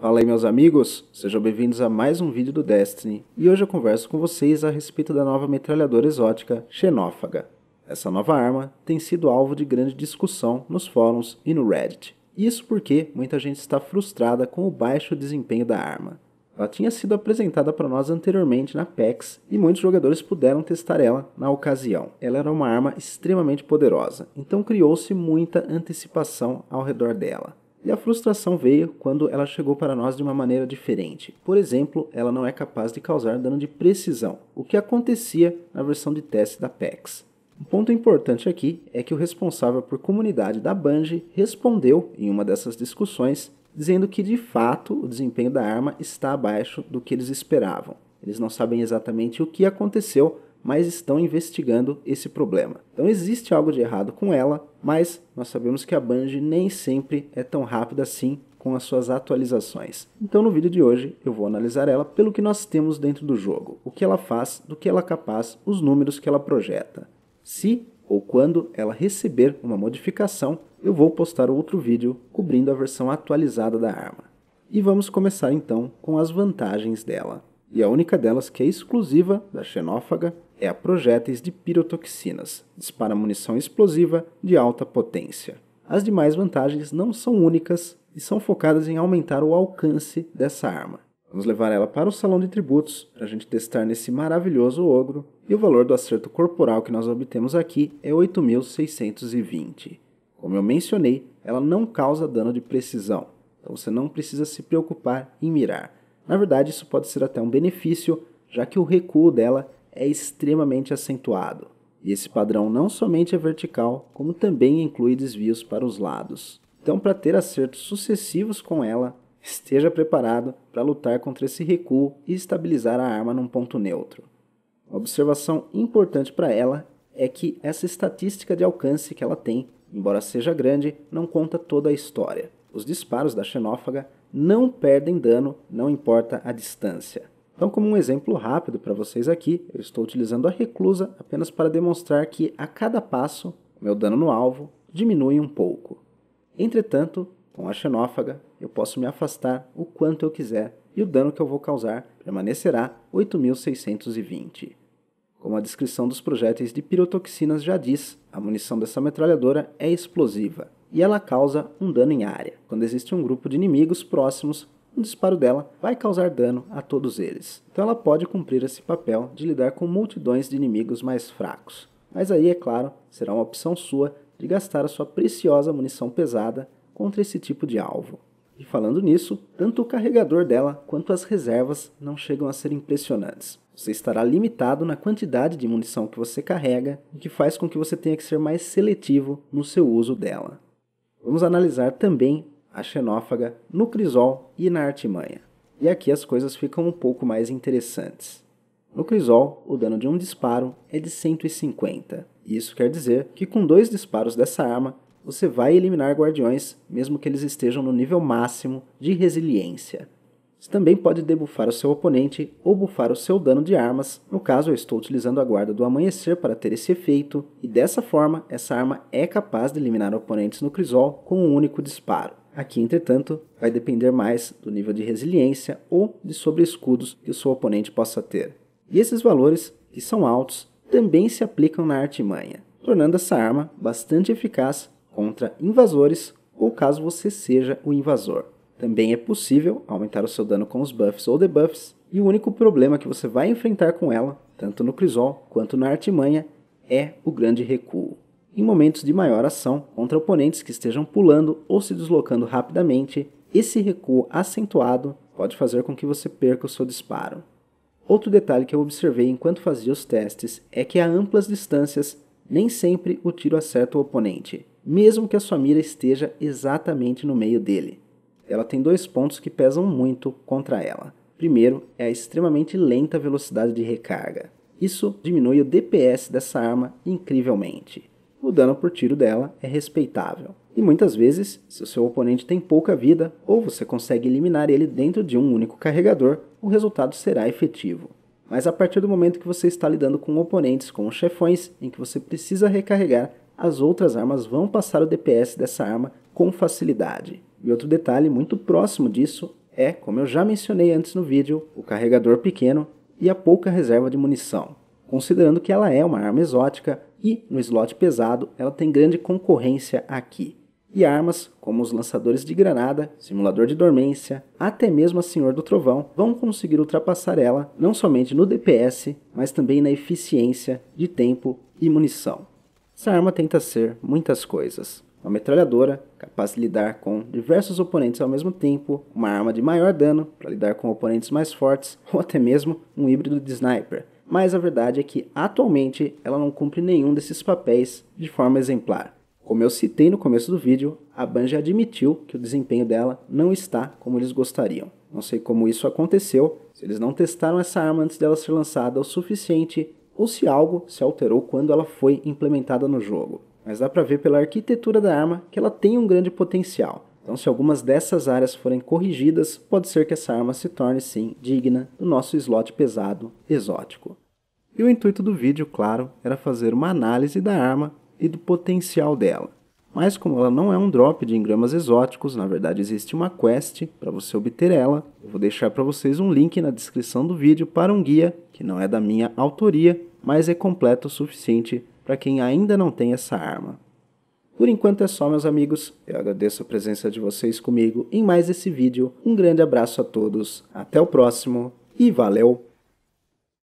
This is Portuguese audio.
Fala aí meus amigos, sejam bem-vindos a mais um vídeo do Destiny e hoje eu converso com vocês a respeito da nova metralhadora exótica Xenófaga. Essa nova arma tem sido alvo de grande discussão nos fóruns e no Reddit. Isso porque muita gente está frustrada com o baixo desempenho da arma. Ela tinha sido apresentada para nós anteriormente na PAX e muitos jogadores puderam testar ela na ocasião. Ela era uma arma extremamente poderosa, então criou-se muita antecipação ao redor dela. E a frustração veio quando ela chegou para nós de uma maneira diferente. Por exemplo, ela não é capaz de causar dano de precisão, o que acontecia na versão de teste da PEX. Um ponto importante aqui é que o responsável por comunidade da Bungie respondeu em uma dessas discussões dizendo que de fato o desempenho da arma está abaixo do que eles esperavam. Eles não sabem exatamente o que aconteceu, mas estão investigando esse problema. Então existe algo de errado com ela, mas nós sabemos que a Band nem sempre é tão rápida assim com as suas atualizações. Então no vídeo de hoje eu vou analisar ela pelo que nós temos dentro do jogo, o que ela faz, do que ela é capaz, os números que ela projeta. Se ou quando ela receber uma modificação, eu vou postar outro vídeo cobrindo a versão atualizada da arma. E vamos começar então com as vantagens dela. E a única delas que é exclusiva da Xenófaga é a projéteis de pirotoxinas, dispara munição explosiva de alta potência. As demais vantagens não são únicas e são focadas em aumentar o alcance dessa arma. Vamos levar ela para o salão de tributos para a gente testar nesse maravilhoso ogro e o valor do acerto corporal que nós obtemos aqui é 8.620. Como eu mencionei, ela não causa dano de precisão, então você não precisa se preocupar em mirar. Na verdade, isso pode ser até um benefício, já que o recuo dela é extremamente acentuado, e esse padrão não somente é vertical, como também inclui desvios para os lados. Então, para ter acertos sucessivos com ela, esteja preparado para lutar contra esse recuo e estabilizar a arma num ponto neutro. Uma observação importante para ela é que essa estatística de alcance que ela tem, embora seja grande, não conta toda a história. Os disparos da xenófaga não perdem dano, não importa a distância. Então, como um exemplo rápido para vocês aqui, eu estou utilizando a reclusa apenas para demonstrar que a cada passo, meu dano no alvo diminui um pouco. Entretanto, com a xenófaga, eu posso me afastar o quanto eu quiser e o dano que eu vou causar permanecerá 8620. Como a descrição dos projéteis de pirotoxinas já diz, a munição dessa metralhadora é explosiva e ela causa um dano em área, quando existe um grupo de inimigos próximos um disparo dela vai causar dano a todos eles. Então ela pode cumprir esse papel de lidar com multidões de inimigos mais fracos. Mas aí, é claro, será uma opção sua de gastar a sua preciosa munição pesada contra esse tipo de alvo. E falando nisso, tanto o carregador dela quanto as reservas não chegam a ser impressionantes. Você estará limitado na quantidade de munição que você carrega, o que faz com que você tenha que ser mais seletivo no seu uso dela. Vamos analisar também a xenófaga, no crisol e na artimanha. E aqui as coisas ficam um pouco mais interessantes. No crisol, o dano de um disparo é de 150. Isso quer dizer que com dois disparos dessa arma, você vai eliminar guardiões, mesmo que eles estejam no nível máximo de resiliência. Você também pode debufar o seu oponente ou bufar o seu dano de armas. No caso, eu estou utilizando a guarda do amanhecer para ter esse efeito, e dessa forma, essa arma é capaz de eliminar oponentes no crisol com um único disparo. Aqui, entretanto, vai depender mais do nível de resiliência ou de sobre-escudos que o seu oponente possa ter. E esses valores, que são altos, também se aplicam na artimanha, tornando essa arma bastante eficaz contra invasores ou caso você seja o invasor. Também é possível aumentar o seu dano com os buffs ou debuffs, e o único problema que você vai enfrentar com ela, tanto no Crisol quanto na artimanha, é o grande recuo em momentos de maior ação contra oponentes que estejam pulando ou se deslocando rapidamente, esse recuo acentuado pode fazer com que você perca o seu disparo. Outro detalhe que eu observei enquanto fazia os testes é que a amplas distâncias nem sempre o tiro acerta o oponente, mesmo que a sua mira esteja exatamente no meio dele. Ela tem dois pontos que pesam muito contra ela. Primeiro é a extremamente lenta velocidade de recarga. Isso diminui o DPS dessa arma incrivelmente o dano por tiro dela é respeitável. E muitas vezes, se o seu oponente tem pouca vida ou você consegue eliminar ele dentro de um único carregador, o resultado será efetivo. Mas a partir do momento que você está lidando com oponentes como chefões em que você precisa recarregar, as outras armas vão passar o DPS dessa arma com facilidade. E outro detalhe muito próximo disso é, como eu já mencionei antes no vídeo, o carregador pequeno e a pouca reserva de munição considerando que ela é uma arma exótica e, no slot pesado, ela tem grande concorrência aqui. E armas, como os lançadores de granada, simulador de dormência, até mesmo a Senhor do Trovão, vão conseguir ultrapassar ela não somente no DPS, mas também na eficiência de tempo e munição. Essa arma tenta ser muitas coisas. Uma metralhadora, capaz de lidar com diversos oponentes ao mesmo tempo, uma arma de maior dano para lidar com oponentes mais fortes, ou até mesmo um híbrido de sniper, mas a verdade é que atualmente ela não cumpre nenhum desses papéis de forma exemplar. Como eu citei no começo do vídeo, a Banja admitiu que o desempenho dela não está como eles gostariam. Não sei como isso aconteceu, se eles não testaram essa arma antes dela ser lançada o suficiente ou se algo se alterou quando ela foi implementada no jogo. Mas dá pra ver pela arquitetura da arma que ela tem um grande potencial. Então, se algumas dessas áreas forem corrigidas, pode ser que essa arma se torne sim digna do nosso slot pesado exótico. E o intuito do vídeo, claro, era fazer uma análise da arma e do potencial dela. Mas como ela não é um drop de engramas exóticos, na verdade existe uma quest para você obter ela, eu vou deixar para vocês um link na descrição do vídeo para um guia, que não é da minha autoria, mas é completo o suficiente para quem ainda não tem essa arma. Por enquanto é só, meus amigos. Eu agradeço a presença de vocês comigo em mais esse vídeo. Um grande abraço a todos, até o próximo e valeu!